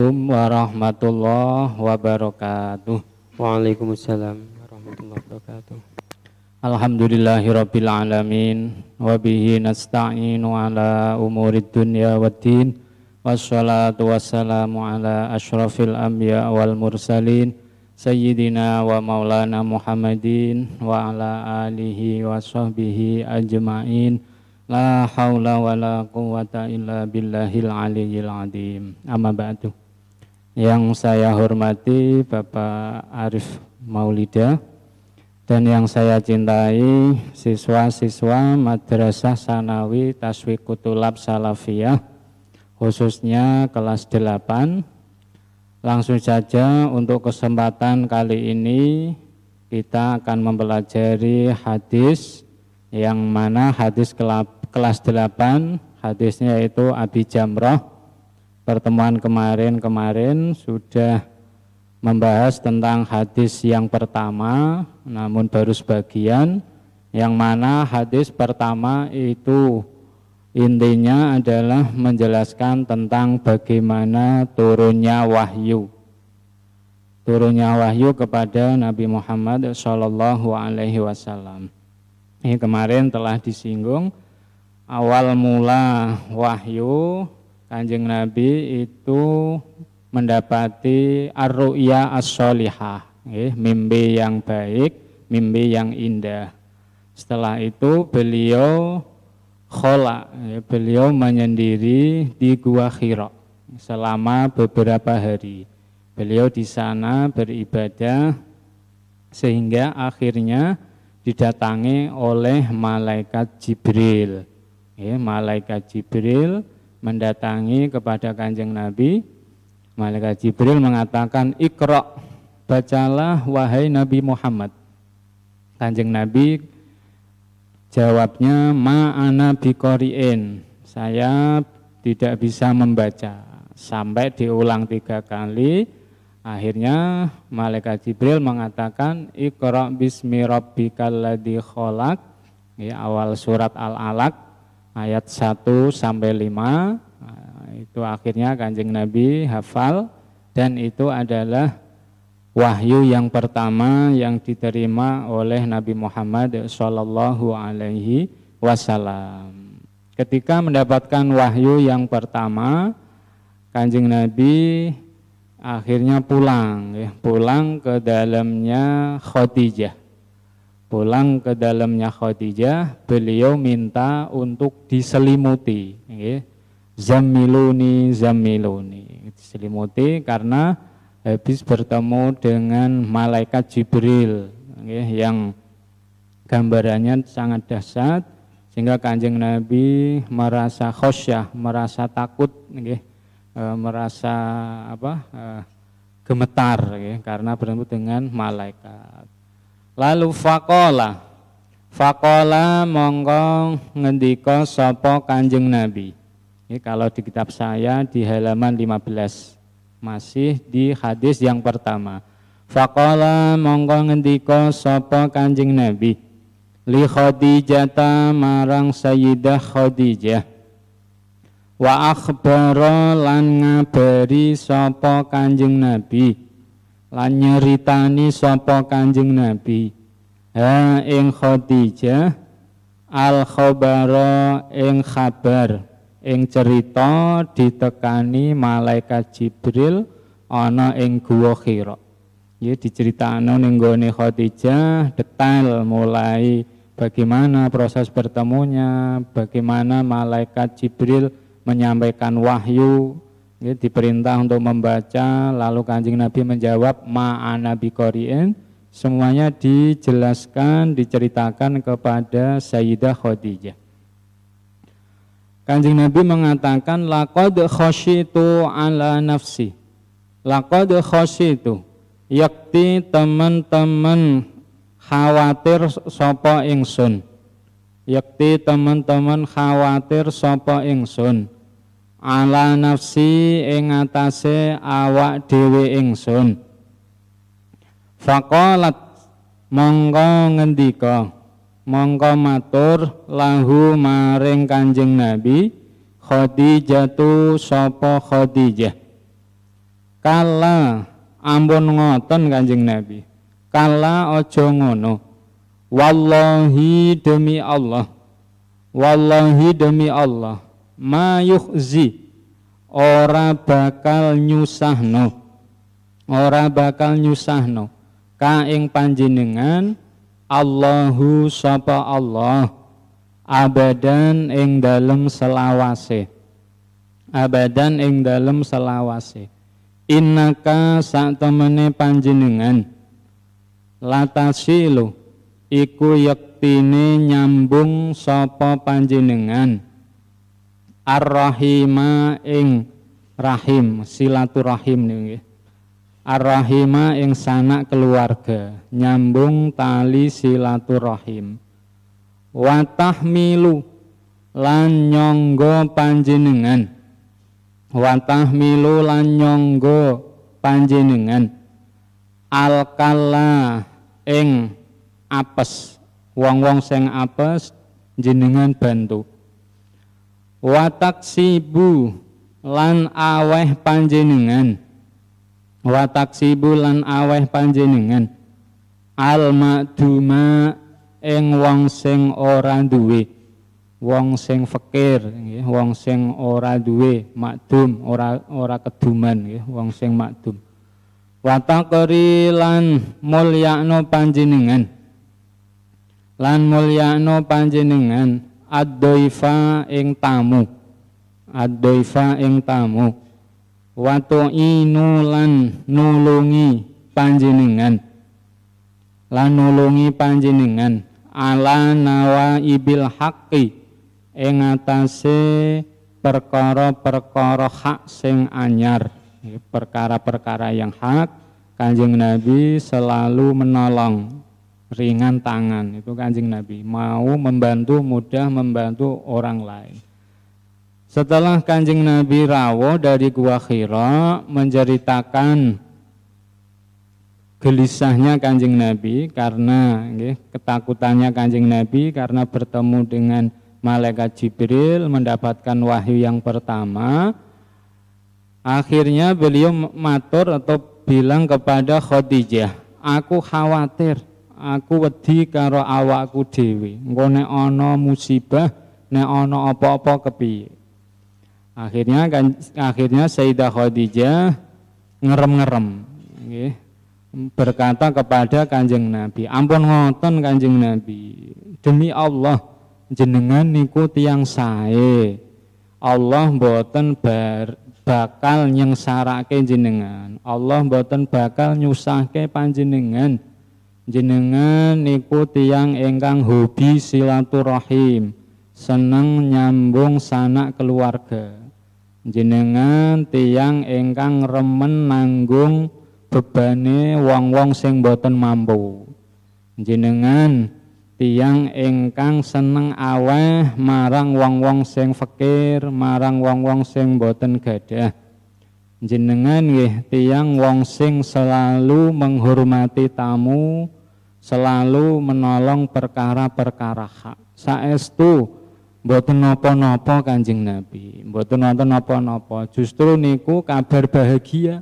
Assalamualaikum warahmatullahi wabarakatuh. Waalaikumsalam warahmatullahi wabarakatuh. Alhamdulillahirabbil alamin wa bihi nasta'inu ala umurid dunya waddin wassalatu wassalamu ala asyrafil anbiya wal mursalin sayyidina wa maulana Muhammadin wa ala alihi wa sahbihi ajmain. La haula la quwata illa billahil aliyyil adim. Amma ba'du. Yang saya hormati Bapak Arif Maulida dan yang saya cintai siswa-siswa Madrasah Sanawi Kutulab Salafiyah khususnya kelas 8 langsung saja untuk kesempatan kali ini kita akan mempelajari hadis yang mana hadis kelas 8 hadisnya yaitu Abi Jamroh pertemuan kemarin-kemarin sudah membahas tentang hadis yang pertama, namun baru sebagian, yang mana hadis pertama itu intinya adalah menjelaskan tentang bagaimana turunnya wahyu. Turunnya wahyu kepada Nabi Muhammad SAW. Ini kemarin telah disinggung awal mula wahyu Kanjeng Nabi itu mendapati arruya as-solihah, eh, mimpi yang baik, mimpi yang indah. Setelah itu beliau khola, eh, beliau menyendiri di gua Hiro selama beberapa hari. Beliau di sana beribadah sehingga akhirnya didatangi oleh malaikat Jibril. malaikat Jibril mendatangi kepada kanjeng Nabi Malaikat Jibril mengatakan Iqra bacalah wahai Nabi Muhammad Kanjeng Nabi jawabnya ma'ana bikori'in, saya tidak bisa membaca sampai diulang tiga kali akhirnya malaikat Jibril mengatakan Iqra bismi rabbikal ladzi ya awal surat Al-Alaq ayat 1 sampai 5 nah, itu akhirnya Kanjeng Nabi hafal dan itu adalah wahyu yang pertama yang diterima oleh Nabi Muhammad Shallallahu alaihi wasallam. Ketika mendapatkan wahyu yang pertama, Kanjeng Nabi akhirnya pulang ya, pulang ke dalamnya Khadijah pulang ke dalamnya Khadijah, beliau minta untuk diselimuti. Okay. Zamiluni, zamiluni. Diselimuti karena habis bertemu dengan malaikat Jibril okay, yang gambarannya sangat dahsyat sehingga kanjeng Nabi merasa khosyah, merasa takut, okay, e, merasa apa e, gemetar okay, karena bertemu dengan malaikat. Lalu fakola Fakola mongko ngendiko sopo kanjeng Nabi Ini kalau di kitab saya di halaman 15 Masih di hadis yang pertama Fakola mongko ngendiko sopo kanjeng Nabi Li Khadijata marang Sayyidah Khadijah Wa akhbaro lan ngabari sopo kanjeng Nabi lan nyeritani sapa Kanjeng Nabi ha ing Khadijah al khabara ing kabar ing cerita ditekani malaikat Jibril ana ing Gua Hira ya diceritakno ning gone Khadijah detail mulai bagaimana proses bertemunya bagaimana malaikat Jibril menyampaikan wahyu ini diperintah untuk membaca lalu kanjeng Nabi menjawab ma'ana bikori'in semuanya dijelaskan diceritakan kepada Sayyidah Khadijah Kanjeng Nabi mengatakan laqad khosyitu ala nafsi laqad khosyitu, yakti teman-teman khawatir sopo ingsun yakti teman-teman khawatir sopo ingsun ala nafsi ing atase awak dhewe ingsun faqalat mongko ngendika mongko matur lahu maring kanjeng nabi Khadijatu sapa Khadijah kala ampun ngoten kanjeng nabi kala aja ngono wallahi demi Allah wallahi demi Allah mayuhzi ora bakal nyusahno ora bakal nyusahno ka ing panjenengan Allahu sapa Allah abadan ing dalem selawase abadan ing dalem selawase innaka sak temene panjenengan latasilu iku yektine nyambung sapa panjenengan Ar-Rahima ing rahim silaturahim nih, Ar-Rahima ing sanak keluarga nyambung tali silaturahim. Watah milu lan nyonggo panjenengan. watah milu lan nyonggo panjenengan. Alkala ing apes wong-wong sing apes jenengan bantu watak sibu lan aweh panjenengan watak sibu lan aweh panjenengan al maduma ing wong sing ora duwe wong sing fakir nggih wong sing ora duwe makdum ora ora keduman nggih wong sing makdum watakori lan mulyakno panjenengan lan mulyakno panjenengan Adoifa ing tamu adoifa ing tamu watu inulan nulungi panjenengan lan nulungi panjenengan ala ibil haqqi ing atase perkara-perkara hak sing anyar perkara-perkara yang hak Kanjeng Nabi selalu menolong ringan tangan itu kanjeng Nabi mau membantu mudah membantu orang lain setelah kanjeng Nabi rawo dari gua Hira menceritakan gelisahnya kanjeng Nabi karena ya, ketakutannya kanjeng Nabi karena bertemu dengan malaikat Jibril mendapatkan wahyu yang pertama akhirnya beliau matur atau bilang kepada Khadijah aku khawatir aku wedi karo awakku dhewe engko nek ana musibah nek ana apa-apa kepi. akhirnya kan, akhirnya Sayyidah Khadijah ngerem-ngerem nggih berkata kepada Kanjeng Nabi ampun ngoten Kanjeng Nabi demi Allah jenengan niku tiang sae Allah mboten bar, bakal nyengsarake jenengan Allah mboten bakal nyusahke panjenengan jenengan niku tiang engkang hobi silaturahim seneng nyambung sanak keluarga jenengan tiang engkang remen nanggung bebane wong-wong sing boten mampu jenengan tiang engkang seneng aweh marang wong-wong sing fakir marang wong-wong sing boten gadah jenengan nggih tiang wong sing selalu menghormati tamu selalu menolong perkara-perkara hak. Saestu mboten napa-napa Kanjeng Nabi, mboten wonten napa-napa. Justru niku kabar bahagia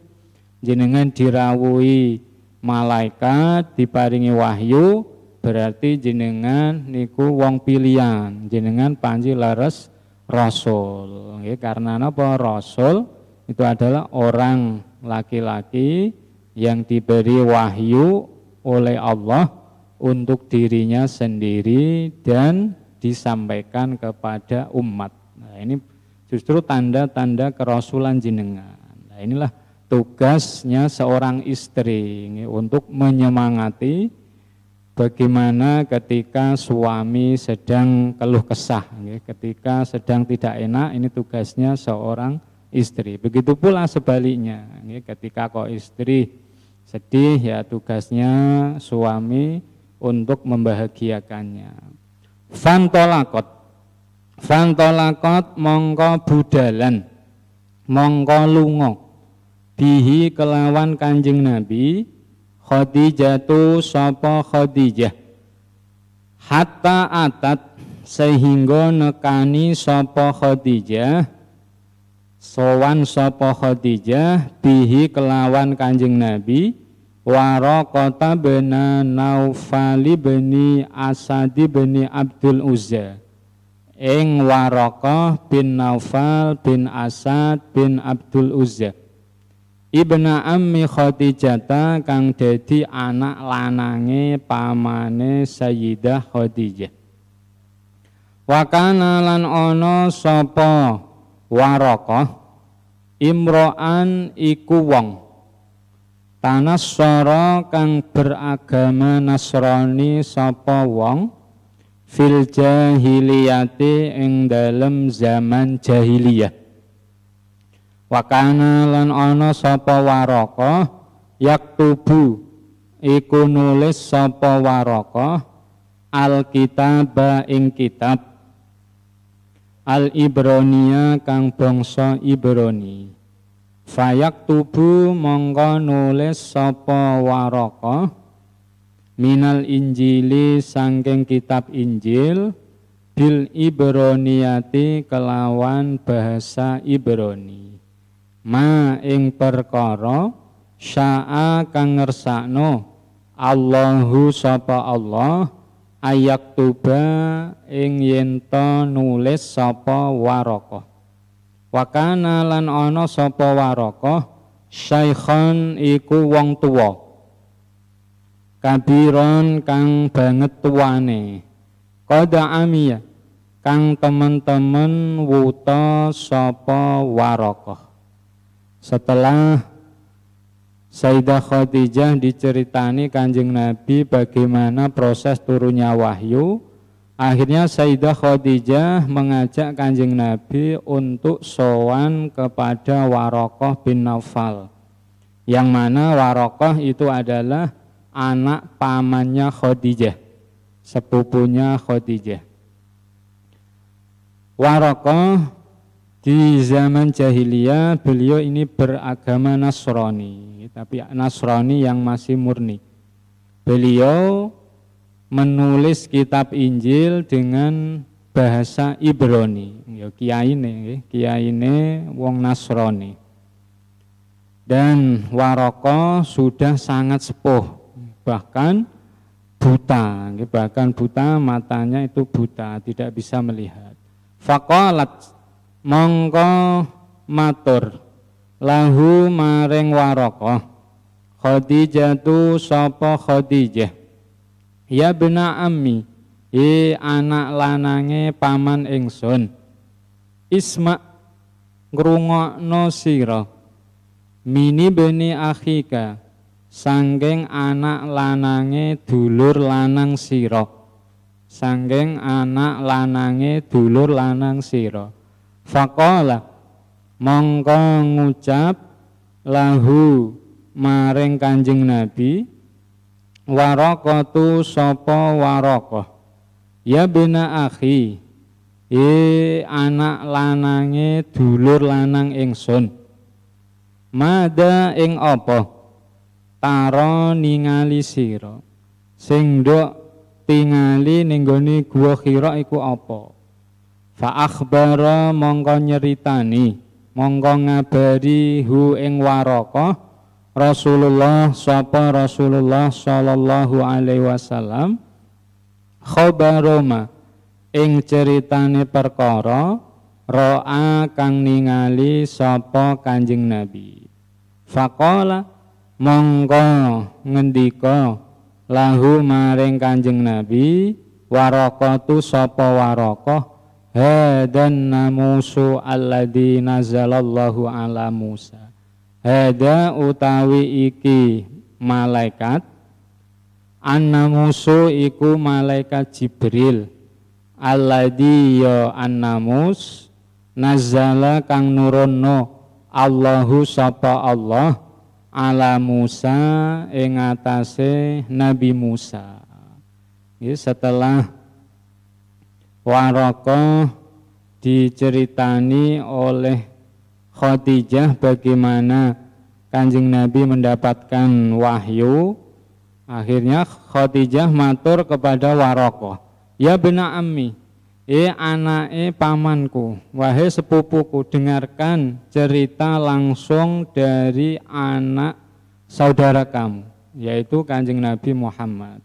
jenengan dirawuhi malaikat, diparingi wahyu, berarti jenengan niku wong pilihan, jenengan panji laras rasul. karena napa rasul itu adalah orang laki-laki yang diberi wahyu oleh Allah untuk dirinya sendiri dan disampaikan kepada umat. Nah, ini justru tanda-tanda kerasulan jenengan. Nah, inilah tugasnya seorang istri untuk menyemangati bagaimana ketika suami sedang keluh kesah, ketika sedang tidak enak, ini tugasnya seorang istri. Begitu pula sebaliknya, ketika kok istri Sedih ya tugasnya suami untuk membahagiakannya. Fantolakot. Fantolakot mongko budalan. Mongko lungo. Bihi kelawan kanjeng Nabi. tu sopo Khadijah. Hatta atat sehingga nekani sopo Khadijah sowan Sopo Khadijah bihi kelawan Kanjeng Nabi Warokota bena Naufali bin Asadi bin Abdul Uzza ing waroko bin Naufal bin Asad bin Abdul Uzza Ibna Ammi Khadijata kang dadi anak lanange pamane Sayyidah Khadijah Wakana lan ono sapa waraka imro'an iku wong Soro kang beragama Nasroni sapa wong fil jahiliyati ing dalem zaman jahiliyah wakana lan ana sapa Yak Tubu iku nulis sapa waraka Alkitab ing kitab al ibronia kang bangsa ibroni fayak tubu mongko nulis sopo waroko minal injili sangking kitab injil bil ibroniati kelawan bahasa ibroni ma ing perkara syaa kang ngersakno Allahu sapa Allah ayak tuba ing yento nulis sapa waroko. wakana lan sopo sapa warokoh syaikhon iku wong tua. kabiron kang banget tuane koda amia. kang teman-teman wuto sapa waroko. setelah Sayyidah Khadijah diceritani kanjeng Nabi bagaimana proses turunnya wahyu. Akhirnya Sayyidah Khadijah mengajak kanjeng Nabi untuk sowan kepada Warokoh bin Naufal. Yang mana Warokoh itu adalah anak pamannya Khadijah, sepupunya Khadijah. Warokoh di zaman jahiliyah beliau ini beragama Nasrani, tapi Nasrani yang masih murni. Beliau menulis kitab Injil dengan bahasa Ibrani, ya kiai ya, ini wong Nasrani. Dan Waroko sudah sangat sepuh, bahkan buta, ya, bahkan buta matanya itu buta, tidak bisa melihat. Fakolat mongko matur lahu maring Khadijah tu sapa Khadijah ya bena ammi e anak lanange paman ingsun isma ngrungokno sira mini beni akhika sanggeng anak lanange dulur lanang sira sanggeng anak lanange dulur lanang sira Fakola mongko ngucap lahu maring kanjeng Nabi warokotu sopo warokoh ya bina akhi e anak lanange dulur lanang ingsun mada ing opo taro ningali siro, sing tingali ninggoni gua kira iku opo fa akhbara mongko nyeritani mongko ngabari hu ing waraka Rasulullah sapa Rasulullah sallallahu alaihi wasallam khabaroma ing ceritane perkara roa kang ningali sapa Kanjeng Nabi faqala mongko ngendika lahu maring Kanjeng Nabi waraka tu sapa waraka hadan namusu alladhi nazalallahu ala Musa hada utawi iki malaikat annamusu iku malaikat Jibril alladhi ya annamus nazala kang nurono Allahu sapa Allah ala Musa ing Nabi Musa ya, setelah Waraka diceritani oleh Khadijah bagaimana Kanjeng Nabi mendapatkan wahyu akhirnya Khadijah matur kepada Waraka ya bena ammi e eh pamanku wahai sepupuku dengarkan cerita langsung dari anak saudara kamu yaitu Kanjeng Nabi Muhammad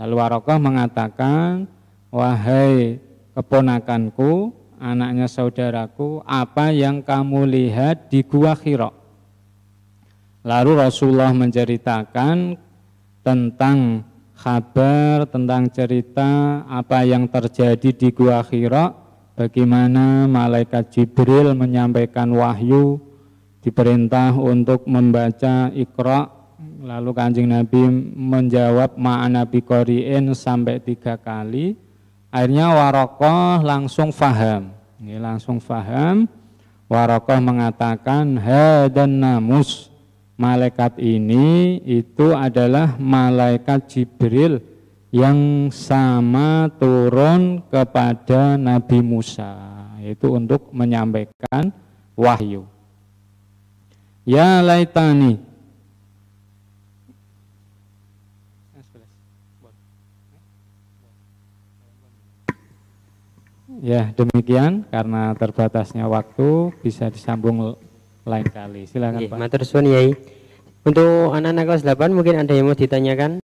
lalu Warokoh mengatakan Wahai keponakanku, anaknya saudaraku, apa yang kamu lihat di Gua Hiro? Lalu Rasulullah menceritakan tentang kabar, tentang cerita apa yang terjadi di Gua Hiro, bagaimana malaikat Jibril menyampaikan wahyu, diperintah untuk membaca Iqra' Lalu kanjeng Nabi menjawab ma'ana biqori'in sampai tiga kali Akhirnya Warokoh langsung faham. Ini langsung faham. Warokoh mengatakan hadan namus. Malaikat ini itu adalah malaikat Jibril yang sama turun kepada Nabi Musa Itu untuk menyampaikan wahyu. Ya laitani Ya, demikian karena terbatasnya waktu bisa disambung lain kali. Silakan Pak. Matur Yai. Untuk anak-anak kelas 8 mungkin ada yang mau ditanyakan?